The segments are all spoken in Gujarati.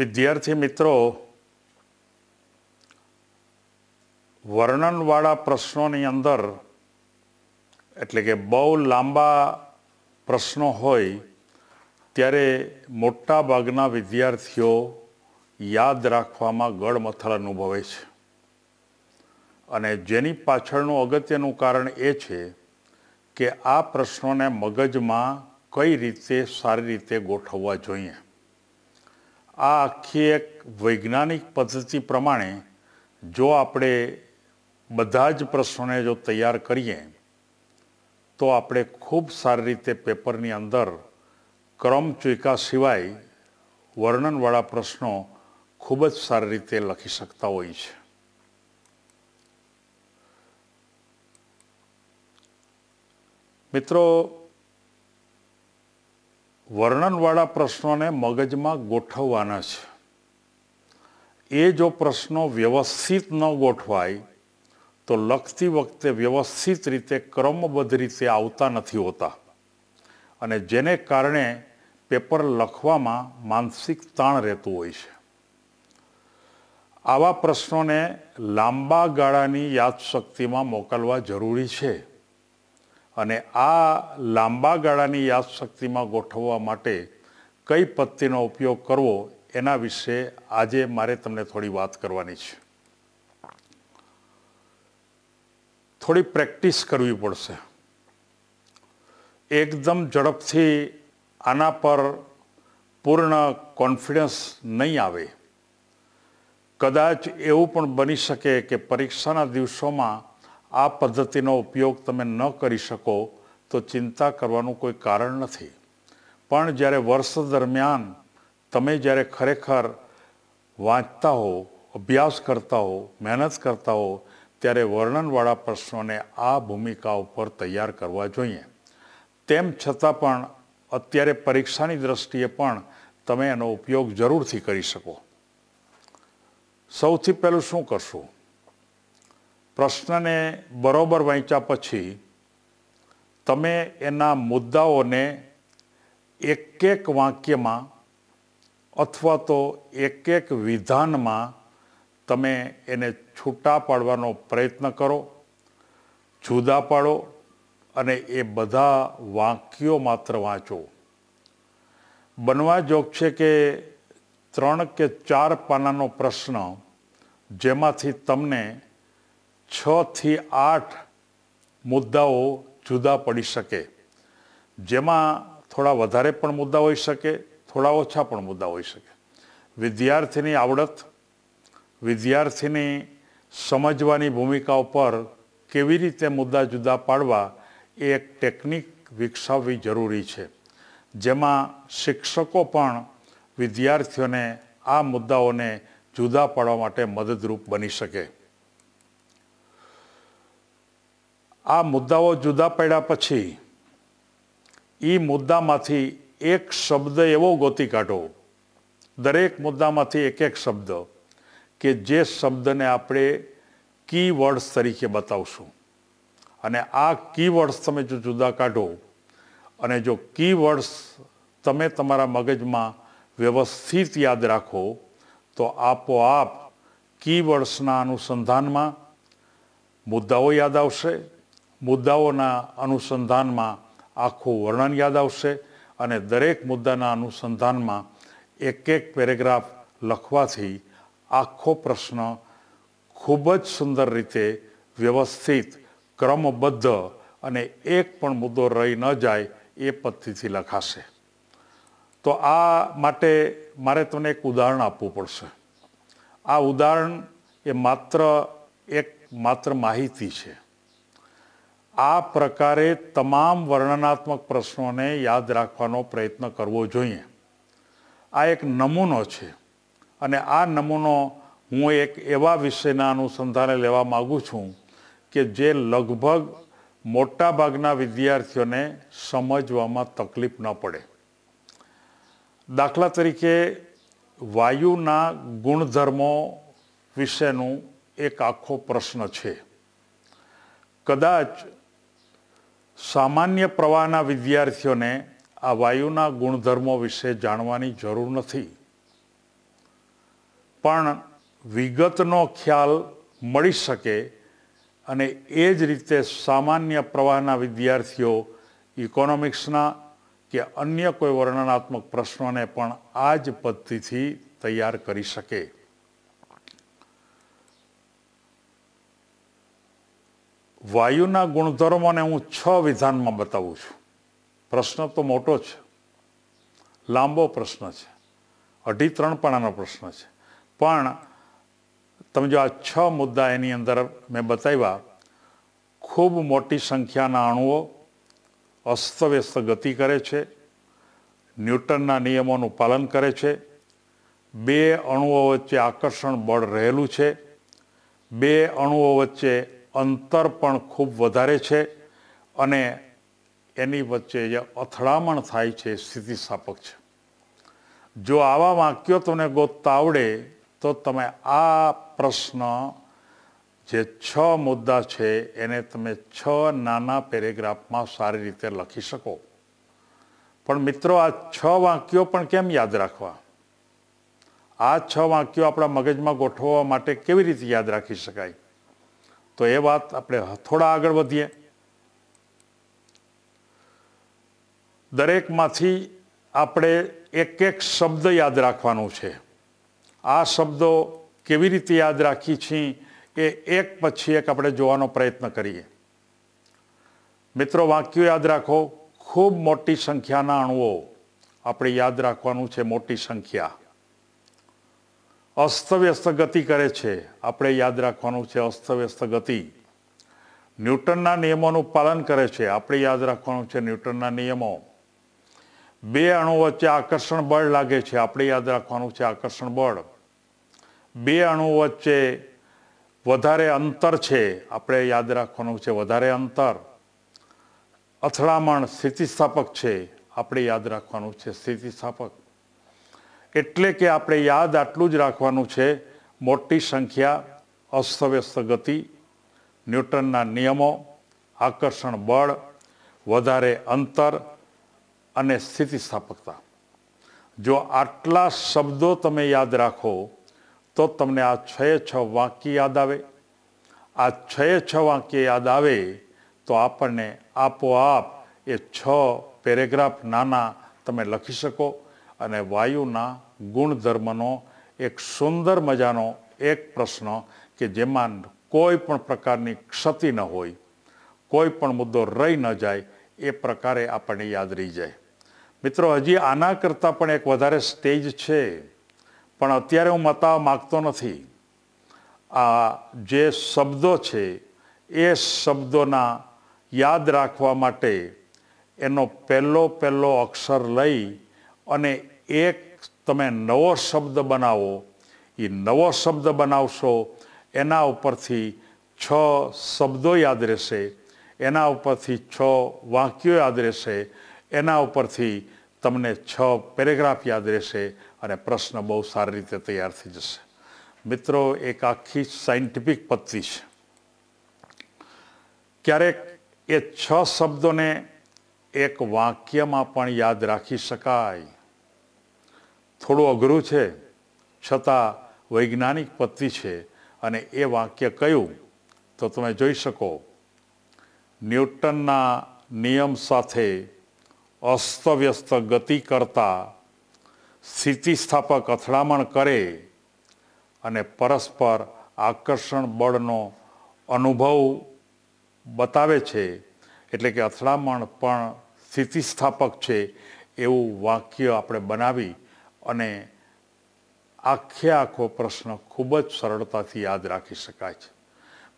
વિદ્યાર્થી મિત્રો વર્ણનવાળા પ્રશ્નોની અંદર એટલે કે બહુ લાંબા પ્રશ્નો હોય ત્યારે મોટા ભાગના વિદ્યાર્થીઓ યાદ રાખવામાં ગળમથળ અનુભવે છે અને જેની પાછળનું અગત્યનું કારણ એ છે કે આ પ્રશ્નોને મગજમાં કઈ રીતે સારી રીતે ગોઠવવા જોઈએ આ આખી એક વૈજ્ઞાનિક પદ્ધતિ પ્રમાણે જો આપણે બધા જ પ્રશ્નોને જો તૈયાર કરીએ તો આપણે ખૂબ સારી રીતે પેપરની અંદર ક્રમ ચોઈકા સિવાય વર્ણનવાળા પ્રશ્નો ખૂબ જ સારી રીતે લખી શકતા હોય છે મિત્રો વર્ણનવાળા પ્રશ્નોને મગજમાં ગોઠવવાના છે એ જો પ્રશ્નો વ્યવસ્થિત ન ગોઠવાય તો લખતી વખતે વ્યવસ્થિત રીતે ક્રમબદ્ધ રીતે આવતા નથી હોતા અને જેને કારણે પેપર લખવામાં માનસિક તાણ રહેતું હોય છે આવા પ્રશ્નોને લાંબા ગાળાની યાદશક્તિમાં મોકલવા જરૂરી છે અને આ લાંબા ગાળાની યાદશક્તિમાં ગોઠવવા માટે કઈ પદ્ધતિનો ઉપયોગ કરવો એના વિશે આજે મારે તમને થોડી વાત કરવાની છે થોડી પ્રેક્ટિસ કરવી પડશે એકદમ ઝડપથી આના પર પૂર્ણ કોન્ફિડન્સ નહીં આવે કદાચ એવું પણ બની શકે કે પરીક્ષાના દિવસોમાં આ પદ્ધતિનો ઉપયોગ તમે ન કરી શકો તો ચિંતા કરવાનું કોઈ કારણ નથી પણ જ્યારે વર્ષ દરમિયાન તમે જ્યારે ખરેખર વાંચતા હો અભ્યાસ કરતા હો મહેનત કરતા હો ત્યારે વર્ણનવાળા પ્રશ્નોને આ ભૂમિકા ઉપર તૈયાર કરવા જોઈએ તેમ છતાં પણ અત્યારે પરીક્ષાની દ્રષ્ટિએ પણ તમે એનો ઉપયોગ જરૂરથી કરી શકો સૌથી પહેલું શું કરશું પ્રશ્નને બરોબર વાંચ્યા પછી તમે એના મુદ્દાઓને એક એક વાક્યમાં અથવા તો એક એક વિધાનમાં તમે એને છૂટા પાડવાનો પ્રયત્ન કરો જુદા પાડો અને એ બધા વાક્યો માત્ર વાંચો બનવા જોગ છે કે ત્રણ કે ચાર પાનાનો પ્રશ્ન જેમાંથી તમને છ થી આઠ મુદ્દાઓ જુદા પડી શકે જેમાં થોડા વધારે પણ મુદ્દા હોઈ શકે થોડા ઓછા પણ મુદ્દા હોઈ શકે વિદ્યાર્થીની આવડત વિદ્યાર્થીની સમજવાની ભૂમિકા ઉપર કેવી રીતે મુદ્દા જુદા પાડવા એ એક ટેકનિક વિકસાવવી જરૂરી છે જેમાં શિક્ષકો પણ વિદ્યાર્થીઓને આ મુદ્દાઓને જુદા પાડવા માટે મદદરૂપ બની શકે આ મુદ્દાઓ જુદા પડ્યા પછી એ મુદ્દામાંથી એક શબ્દ એવો ગોતી કાઢો દરેક મુદ્દામાંથી એક એક શબ્દ કે જે શબ્દને આપણે કી વર્ડ્સ તરીકે બતાવશું અને આ કી વર્ડ્સ તમે જો જુદા કાઢો અને જો કી વર્ડ્સ તમે તમારા મગજમાં વ્યવસ્થિત યાદ રાખો તો આપોઆપ કી વર્ડ્સના અનુસંધાનમાં મુદ્દાઓ યાદ આવશે મુદ્દાઓના અનુસંધાનમાં આખું વર્ણન યાદ આવશે અને દરેક મુદ્દાના અનુસંધાનમાં એક એક પેરેગ્રાફ લખવાથી આખો પ્રશ્ન ખૂબ જ સુંદર રીતે વ્યવસ્થિત ક્રમબદ્ધ અને એક પણ મુદ્દો રહી ન જાય એ પદ્ધતિથી લખાશે તો આ માટે મારે તમને એક ઉદાહરણ આપવું પડશે આ ઉદાહરણ એ માત્ર એક માત્ર માહિતી છે આ પ્રકારે તમામ વર્ણનાત્મક પ્રશ્નોને યાદ રાખવાનો પ્રયત્ન કરવો જોઈએ આ એક નમૂનો છે અને આ નમૂનો હું એક એવા વિષયના અનુસંધાને લેવા માગું છું કે જે લગભગ મોટાભાગના વિદ્યાર્થીઓને સમજવામાં તકલીફ ન પડે દાખલા તરીકે વાયુના ગુણધર્મો વિશેનું એક આખો પ્રશ્ન છે કદાચ સામાન્ય પ્રવાહના વિદ્યાર્થીઓને આ વાયુના ગુણધર્મો વિશે જાણવાની જરૂર નથી પણ વિગતનો ખ્યાલ મળી શકે અને એ જ રીતે સામાન્ય પ્રવાહના વિદ્યાર્થીઓ ઇકોનોમિક્સના કે અન્ય કોઈ વર્ણનાત્મક પ્રશ્નોને પણ આ જ પદ્ધતિથી તૈયાર કરી શકે વાયુના ગુણધર્મોને હું છ વિધાનમાં બતાવું છું પ્રશ્ન તો મોટો છે લાંબો પ્રશ્ન છે અઢી ત્રણ પાણાનો પ્રશ્ન છે પણ તમે જો આ છ મુદ્દા એની અંદર મેં બતાવ્યા ખૂબ મોટી સંખ્યાના અણુઓ અસ્તવ્યસ્ત ગતિ કરે છે ન્યૂટનના નિયમોનું પાલન કરે છે બે અણુઓ વચ્ચે આકર્ષણ બળ રહેલું છે બે અણુઓ વચ્ચે અંતર પણ ખૂબ વધારે છે અને એની વચ્ચે જે અથડામણ થાય છે સ્થિતિસ્થાપક છે જો આવા વાક્યો તમને ગોતતા આવડે તો તમે આ પ્રશ્ન જે છ મુદ્દા છે એને તમે છ નાના પેરેગ્રાફમાં સારી રીતે લખી શકો પણ મિત્રો આ છ વાક્યો પણ કેમ યાદ રાખવા આ છ વાક્યો આપણા મગજમાં ગોઠવવા માટે કેવી રીતે યાદ રાખી શકાય તો એ વાત આપણે થોડા આગળ વધીએ દરેકમાંથી આપણે એક એક શબ્દ યાદ રાખવાનો છે આ શબ્દો કેવી રીતે યાદ રાખીએ છીએ એ એક પછી એક આપણે જોવાનો પ્રયત્ન કરીએ મિત્રો વાક્યો યાદ રાખો ખૂબ મોટી સંખ્યાના અણુઓ આપણે યાદ રાખવાનું છે મોટી સંખ્યા અસ્તવ્યસ્ત ગતિ કરે છે આપણે યાદ રાખવાનું છે અસ્તવ્યસ્ત ગતિ ન્યૂટનના નિયમોનું પાલન કરે છે આપણે યાદ રાખવાનું છે ન્યૂટનના નિયમો બે અણુ વચ્ચે આકર્ષણ બળ લાગે છે આપણે યાદ રાખવાનું છે આકર્ષણ બળ બે અણુ વચ્ચે વધારે અંતર છે આપણે યાદ રાખવાનું છે વધારે અંતર અથડામણ સ્થિતિસ્થાપક છે આપણે યાદ રાખવાનું છે સ્થિતિસ્થાપક એટલે કે આપણે યાદ આટલું જ રાખવાનું છે મોટી સંખ્યા અસ્તવ્યસ્ત ગતિ ન્યૂટનના નિયમો આકર્ષણ બળ વધારે અંતર અને સ્થિતિસ્થાપકતા જો આટલા શબ્દો તમે યાદ રાખો તો તમને આ છ છ વાક્ય યાદ આવે આ છ છ વાક્ય યાદ આવે તો આપણને આપોઆપ એ છ પેરેગ્રાફ નાના તમે લખી શકો અને વાયુના ગુણધર્મનો એક સુંદર મજાનો એક પ્રશ્ન કે જેમાં કોઈ પણ પ્રકારની ક્ષતિ ન હોય કોઈ પણ મુદ્દો રહી ન જાય એ પ્રકારે આપણને યાદ રહી જાય મિત્રો હજી આના કરતાં પણ એક વધારે સ્ટેજ છે પણ અત્યારે હું બતાવવા માગતો નથી આ જે શબ્દો છે એ શબ્દોના યાદ રાખવા માટે એનો પહેલો પહેલો અક્ષર લઈ અને એક તમે નવો શબ્દ બનાવો એ નવો શબ્દ બનાવશો એના ઉપરથી છ શબ્દો યાદ રહેશે એના ઉપરથી છ વાક્યો યાદ રહેશે એના ઉપરથી તમને છ પેરેગ્રાફ યાદ રહેશે અને પ્રશ્ન બહુ સારી રીતે તૈયાર થઈ જશે મિત્રો એક આખી સાયન્ટિફિક પદ્ધતિ છે ક્યારેક એ છ શબ્દોને એક વાક્યમાં પણ યાદ રાખી શકાય થોડું અઘરું છે છતાં વૈજ્ઞાનિક પદ્ધતિ છે અને એ વાક્ય કયું તો તમે જોઈ શકો ન્યૂટનના નિયમ સાથે અસ્તવ્યસ્ત ગતિ કરતા સ્થિતિસ્થાપક અથડામણ કરે અને પરસ્પર આકર્ષણ બળનો અનુભવ બતાવે છે એટલે કે અથડામણ પણ સ્થિતિસ્થાપક છે એવું વાક્ય આપણે બનાવી અને આખે આખો પ્રશ્ન ખૂબ જ સરળતાથી યાદ રાખી શકાય છે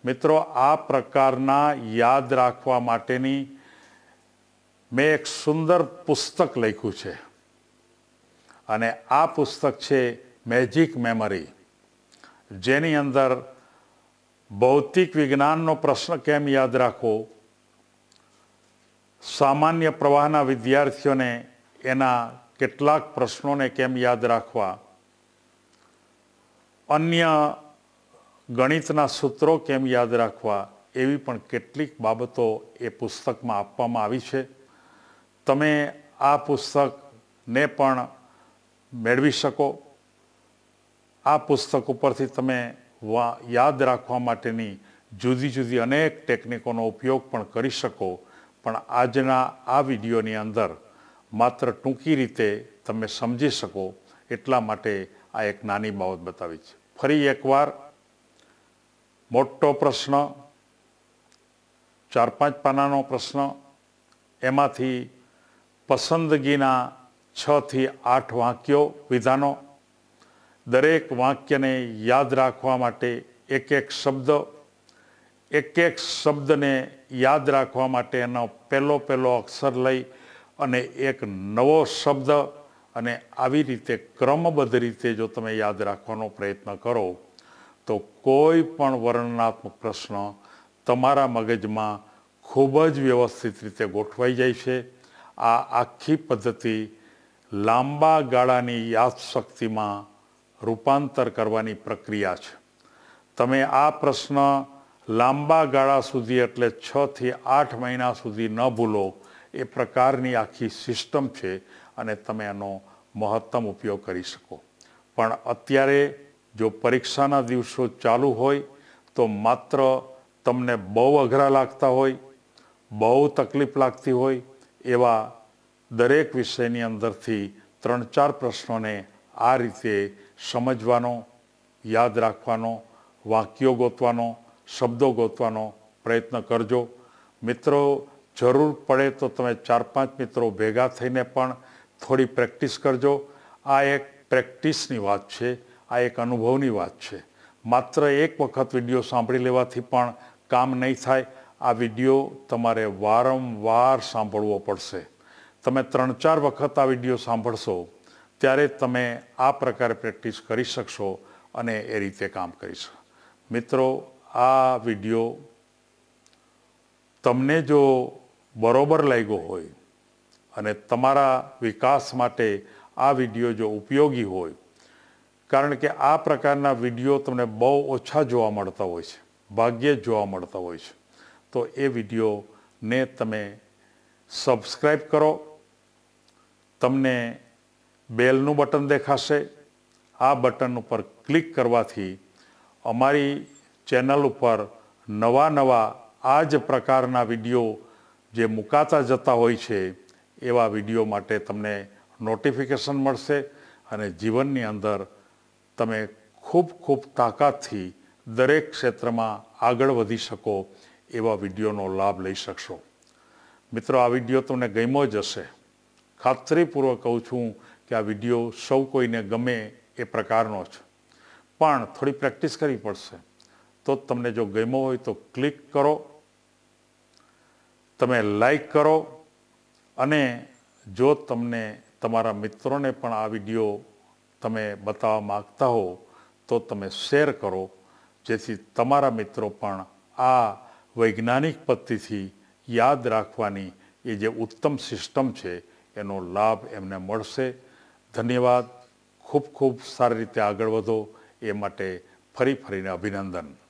મિત્રો આ પ્રકારના યાદ રાખવા માટેની મેં એક સુંદર પુસ્તક લખ્યું છે અને આ પુસ્તક છે મેજિક મેમરી જેની અંદર ભૌતિક વિજ્ઞાનનો પ્રશ્ન કેમ યાદ રાખવો સામાન્ય પ્રવાહના વિદ્યાર્થીઓને એના કેટલાક પ્રશ્નોને કેમ યાદ રાખવા અન્ય ગણિતના સૂત્રો કેમ યાદ રાખવા એવી પણ કેટલીક બાબતો એ પુસ્તકમાં આપવામાં આવી છે તમે આ પુસ્તકને પણ મેળવી શકો આ પુસ્તક ઉપરથી તમે યાદ રાખવા માટેની જુદી જુદી અનેક ટેકનિકોનો ઉપયોગ પણ કરી શકો પણ આજના આ વિડીયોની અંદર માત્ર ટૂંકી રીતે તમે સમજી શકો એટલા માટે આ એક નાની બાબત બતાવી છે ફરી એકવાર મોટો પ્રશ્ન ચાર પાંચ પાનાનો પ્રશ્ન એમાંથી પસંદગીના છથી આઠ વાક્યો વિધાનો દરેક વાક્યને યાદ રાખવા માટે એક એક શબ્દ એક એક શબ્દને યાદ રાખવા માટે એનો પહેલો પહેલો અક્ષર લઈ અને એક નવો શબ્દ અને આવી રીતે ક્રમબદ્ધ રીતે જો તમે યાદ રાખવાનો પ્રયત્ન કરો તો કોઈ પણ વર્ણનાત્મક પ્રશ્ન તમારા મગજમાં ખૂબ જ વ્યવસ્થિત રીતે ગોઠવાઈ જાય છે આ આખી પદ્ધતિ લાંબા ગાળાની યાદશક્તિમાં રૂપાંતર કરવાની પ્રક્રિયા છે તમે આ પ્રશ્ન લાંબા ગાળા સુધી એટલે છથી આઠ મહિના સુધી ન ભૂલો એ પ્રકારની આખી સિસ્ટમ છે અને તમે એનો મહત્તમ ઉપયોગ કરી શકો પણ અત્યારે જો પરીક્ષાના દિવસો ચાલુ હોય તો માત્ર તમને બહુ અઘરા લાગતા હોય બહુ તકલીફ લાગતી હોય એવા દરેક વિષયની અંદરથી ત્રણ ચાર પ્રશ્નોને આ રીતે સમજવાનો યાદ રાખવાનો વાક્યો ગોતવાનો શબ્દો ગોતવાનો પ્રયત્ન કરજો મિત્રો જરૂર પડે તો તમે ચાર પાંચ મિત્રો ભેગા થઈને પણ થોડી પ્રેક્ટિસ કરજો આ એક પ્રેક્ટિસની વાત છે આ એક અનુભવની વાત છે માત્ર એક વખત વિડીયો સાંભળી લેવાથી પણ કામ નહીં થાય આ વિડીયો તમારે વારંવાર સાંભળવો પડશે તમે ત્રણ ચાર વખત આ વિડીયો સાંભળશો ત્યારે તમે આ પ્રકારે પ્રેક્ટિસ કરી શકશો અને એ રીતે કામ કરી શકો મિત્રો આ વિડીયો તમને જો બરોબર લાગ્યો હોય અને તમારા વિકાસ માટે આ વિડીયો જો ઉપયોગી હોય કારણ કે આ પ્રકારના વિડીયો તમને બહુ ઓછા જોવા મળતા હોય છે ભાગ્યે જ જોવા મળતા હોય છે તો એ વિડીયોને તમે સબસ્ક્રાઈબ કરો તમને બેલનું બટન દેખાશે આ બટન ઉપર ક્લિક કરવાથી અમારી ચેનલ ઉપર નવા નવા આ જ પ્રકારના વિડીયો જે મુકાતા જતા હોય છે એવા વિડીયો માટે તમને નોટિફિકેશન મળશે અને જીવનની અંદર તમે ખૂબ ખૂબ તાકાતથી દરેક ક્ષેત્રમાં આગળ વધી શકો એવા વિડીયોનો લાભ લઈ શકશો મિત્રો આ વિડીયો તમને ગમ્યો જ હશે ખાતરીપૂર્વક કહું છું કે આ વિડીયો સૌ કોઈને ગમે એ પ્રકારનો છે પણ થોડી પ્રેક્ટિસ કરવી પડશે તો તમને જો ગમ્યો હોય તો ક્લિક કરો તમે લાઈક કરો અને જો તમને તમારા મિત્રોને પણ આ વિડીયો તમે બતાવવા માગતા હો તો તમે શેર કરો જેથી તમારા મિત્રો પણ આ વૈજ્ઞાનિક પદ્ધતિથી યાદ રાખવાની એ જે ઉત્તમ સિસ્ટમ છે એનો લાભ એમને મળશે ધન્યવાદ ખૂબ ખૂબ સારી રીતે આગળ વધો એ માટે ફરી ફરીને અભિનંદન